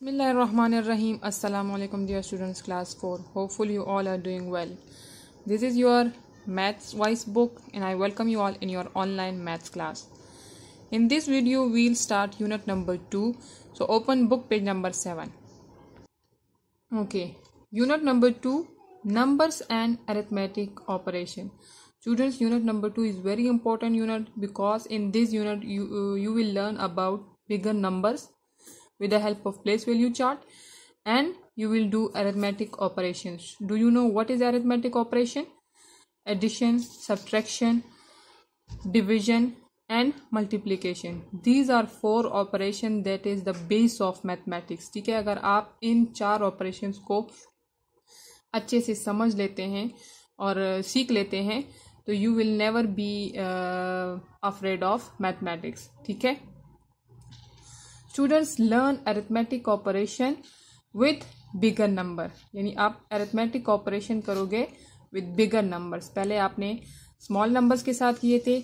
Bismillahirrahmanirrahim. Assalamu alaikum dear students class 4. Hopefully you all are doing well. This is your maths wise book and I welcome you all in your online maths class. In this video we'll start unit number 2. So open book page number 7. Okay. Unit number 2 numbers and arithmetic operation. Students unit number 2 is very important unit because in this unit you uh, you will learn about bigger numbers with the help of place value chart and you will do arithmetic operations. Do you know what is arithmetic operation? Addition, subtraction, division and multiplication. These are four operation that is the base of mathematics. theek hai agar aap in char operations ko acche se samajh lete hain aur seekh lete hain हैं you will never be uh, afraid of mathematics theek hai students learn arithmetic operation with bigger number यानी आप arithmetic operation करोगे with bigger numbers पहले आपने small numbers के साथ किए थे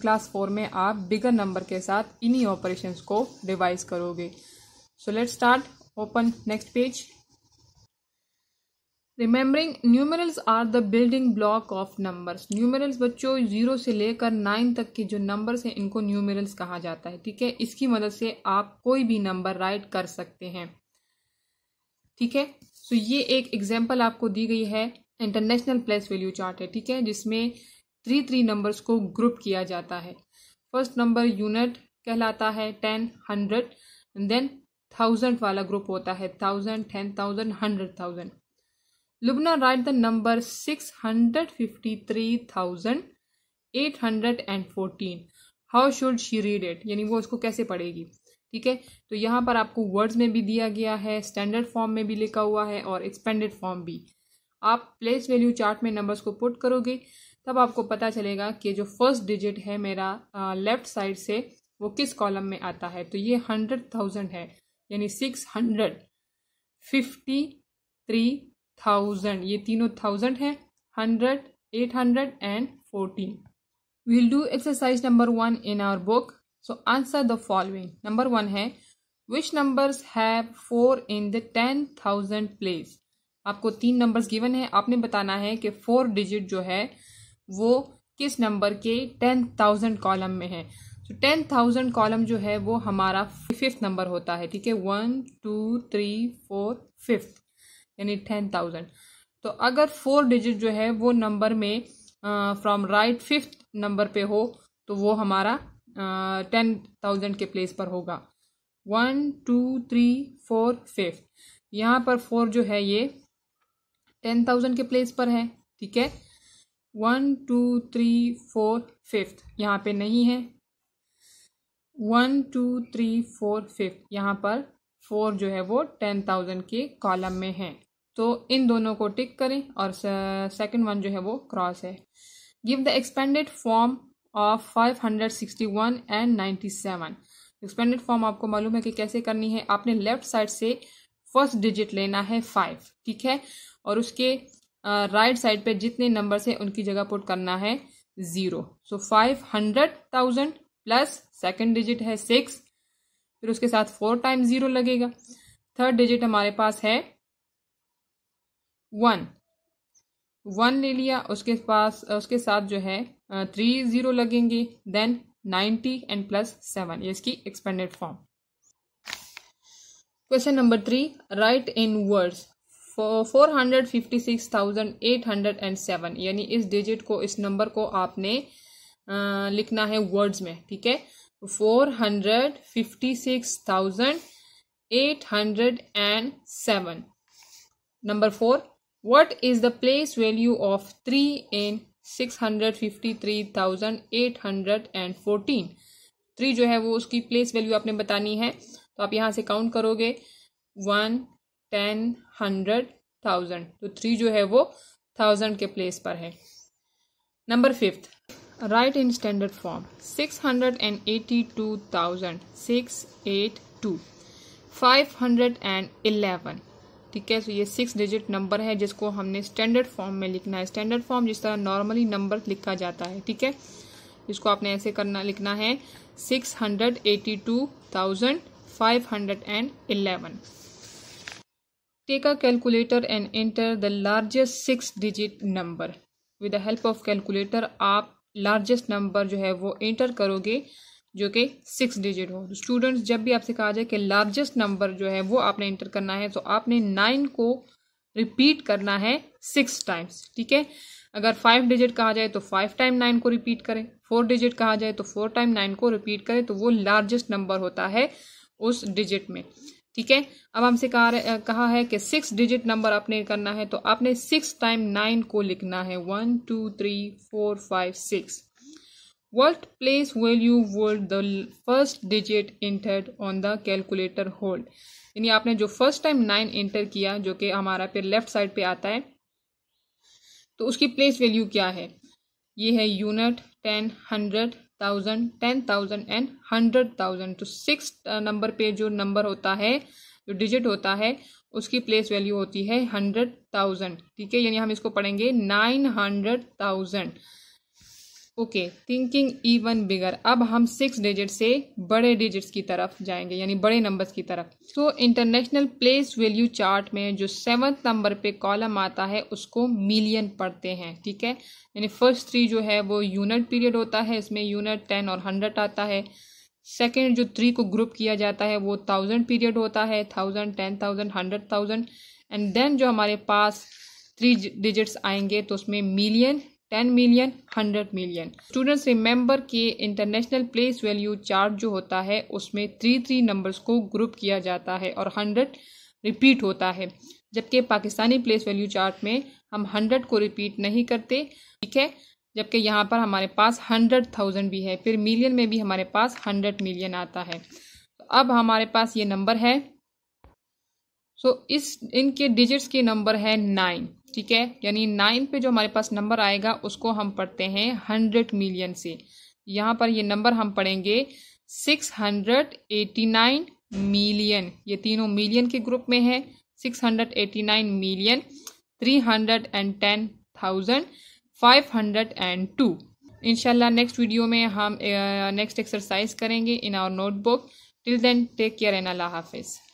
क्लास फोर में आप बिगर नंबर के साथ इन्हीं ऑपरेशन को रिवाइज करोगे so let start open next page remembering numerals are the building block of numbers numerals बच्चों जीरो से लेकर नाइन तक के जो नंबर्स हैं इनको न्यूमरल्स कहा जाता है ठीक है इसकी मदद से आप कोई भी नंबर राइट कर सकते हैं ठीक है सो so, ये एक एग्जाम्पल आपको दी गई है इंटरनेशनल प्लेस वैल्यू चार्ट है ठीक है जिसमें थ्री थ्री नंबर्स को ग्रुप किया जाता है फर्स्ट नंबर यूनिट कहलाता है टेन हंड्रेड देन थाउजेंड वाला ग्रुप होता है thousand ten thousand hundred thousand Lubna write the number six hundred fifty three thousand eight hundred and fourteen how should she read it यानी वो उसको कैसे पढ़ेगी ठीक है तो यहाँ पर आपको वर्ड्स में भी दिया गया है स्टैंडर्ड फॉर्म में भी लिखा हुआ है और एक्सपेंडेड फॉर्म भी आप प्लेस वैल्यू चार्ट में नंबर्स को पुट करोगे तब आपको पता चलेगा कि जो फर्स्ट डिजिट है मेरा लेफ्ट साइड से वो किस कॉलम में आता है तो ये हंड्रेड थाउजेंड है यानी six hundred fifty three thousand ये तीनों थाउजेंड है hundred eight hundred and fourteen we'll do exercise number one in our book so answer the following number one है which numbers have four in the ten thousand place आपको तीन numbers given है आपने बताना है कि four digit जो है वो किस नंबर के टेन थाउजेंड कॉलम में है तो टेन थाउजेंड कॉलम जो है वो हमारा फिफ्थ नंबर होता है ठीक है one two three four fifth यानी टेन थाउजेंड तो अगर फोर डिजिट जो है वो नंबर में फ्रॉम राइट फिफ्थ नंबर पे हो तो वो हमारा टेन थाउजेंड के प्लेस पर होगा one two three four fifth यहाँ पर फोर जो है ये टेन थाउजेंड के प्लेस पर है ठीक है one two three four fifth यहाँ पे नहीं है one two three four fifth यहाँ पर फोर जो है वो टेन थाउजेंड के कॉलम में है तो इन दोनों को टिक करें और सेकंड वन जो है वो क्रॉस है give the expanded form of 561 and 97 expanded form आपको मालूम है कि कैसे करनी है आपने लेफ्ट साइड से फर्स्ट डिजिट लेना है फाइव ठीक है और उसके राइट साइड पे जितने नंबर है उनकी जगह पुट करना है zero so five hundred thousand plus second digit है सिक्स फिर उसके साथ फोर टाइम ज़ीरो लगेगा थर्ड डिजिट हमारे पास है वन वन ले लिया उसके पास उसके साथ जो है थ्री ज़ीरो लगेंगे then ninety and plus seven ये इसकी expanded form question number three write in words four hundred fifty six thousand eight hundred and seven यानी इस डिजिट को इस नंबर को आपने आ, लिखना है वर्ड्स में ठीक है four hundred fifty six thousand eight hundred and seven number four what is What is the place value of 3 in 653,814? Three जो है वो उसकी प्लेस वैल्यू आपने बतानी है तो आप यहाँ से काउंट करोगे वन टेन हंड्रेड थाउजेंड तो थ्री जो है वो थाउजेंड के प्लेस पर है number fifth write in standard form six hundred and eighty two thousand six eight two five hundred and eleven ठीक है सो ये सिक्स डिजिट नंबर है जिसको हमने स्टैंडर्ड फॉर्म में लिखना है स्टैंडर्ड फॉर्म जिस तरह नॉर्मली नंबर लिखा जाता है ठीक है जिसको आपने ऐसे करना लिखना है six hundred eighty two thousand five hundred and eleven take a calculator and enter the largest six digit number with the help of calculator आप लार्जेस्ट नंबर जो है वो एंटर करोगे जो कि सिक्स डिजिट हो स्टूडेंट्स जब भी आपसे कहा जाए कि लार्जेस्ट नंबर जो है वो आपने इंटर करना है तो आपने नाइन को रिपीट करना है सिक्स टाइम्स ठीक है अगर फाइव डिजिट कहा जाए तो फाइव टाइम नाइन को रिपीट करें फोर डिजिट कहा जाए तो फोर टाइम नाइन को रिपीट करें तो वो लार्जेस्ट नंबर होता है उस डिजिट में ठीक है अब हमसे कहा कहा है कि सिक्स डिजिट नंबर आपने करना है तो आपने सिक्स टाइम नाइन को लिखना है one two three four five six What place will you hold the first digit entered on the calculator hold? यानी आपने जो फर्स्ट टाइम नाइन एंटर किया जो कि हमारा फिर लेफ्ट साइड पे आता है तो उसकी प्लेस वैल्यू क्या है ये है unit ten hundred thousand ten thousand and hundred thousand तो सिक्स नंबर uh, पे जो नंबर होता है जो डिजिट होता है उसकी प्लेस वैल्यू होती है हंड्रेड थाउजेंड ठीक है यानी हम इसको पढ़ेंगे nine hundred thousand okay thinking even bigger अब हम सिक्स डिजिट से बड़े डिजिट्स की तरफ जाएंगे यानी बड़े नंबर्स की तरफ तो इंटरनेशनल प्लेस वैल्यू चार्ट में जो सेवन्थ नंबर पे कॉलम आता है उसको मिलियन पढ़ते हैं ठीक है यानी फर्स्ट थ्री जो है वो यूनिट पीरियड होता है इसमें यूनिट टेन और हंड्रेड आता है सेकेंड जो थ्री को ग्रुप किया जाता है वो थाउजेंड पीरियड होता है thousand ten thousand hundred thousand and then जो हमारे पास थ्री डिजिट्स आएंगे तो उसमें million ten million hundred million students remember के इंटरनेशनल प्लेस वैल्यू चार्ट जो होता है उसमें थ्री थ्री नंबर्स को ग्रुप किया जाता है और हंड्रेड रिपीट होता है जबकि पाकिस्तानी प्लेस वैल्यू चार्ट में हम हंड्रेड को रिपीट नहीं करते ठीक है जबकि यहाँ पर हमारे पास हंड्रेड थाउजेंड भी है फिर मिलियन में भी हमारे पास हंड्रेड मिलियन आता है तो अब हमारे पास ये नंबर है सो so, इस इनके डिजिट्स के नंबर है नाइन ठीक है यानी नाइन पे जो हमारे पास नंबर आएगा उसको हम पढ़ते हैं हंड्रेड मिलियन से यहाँ पर ये नंबर हम पढ़ेंगे six hundred eighty nine million ये तीनों मिलियन के ग्रुप में है six hundred eighty nine million three hundred and ten thousand five hundred and two इनशाला नेक्स्ट वीडियो में हम नेक्स्ट एक्सरसाइज करेंगे in our notebook till then take care and अल्लाह हाफिज़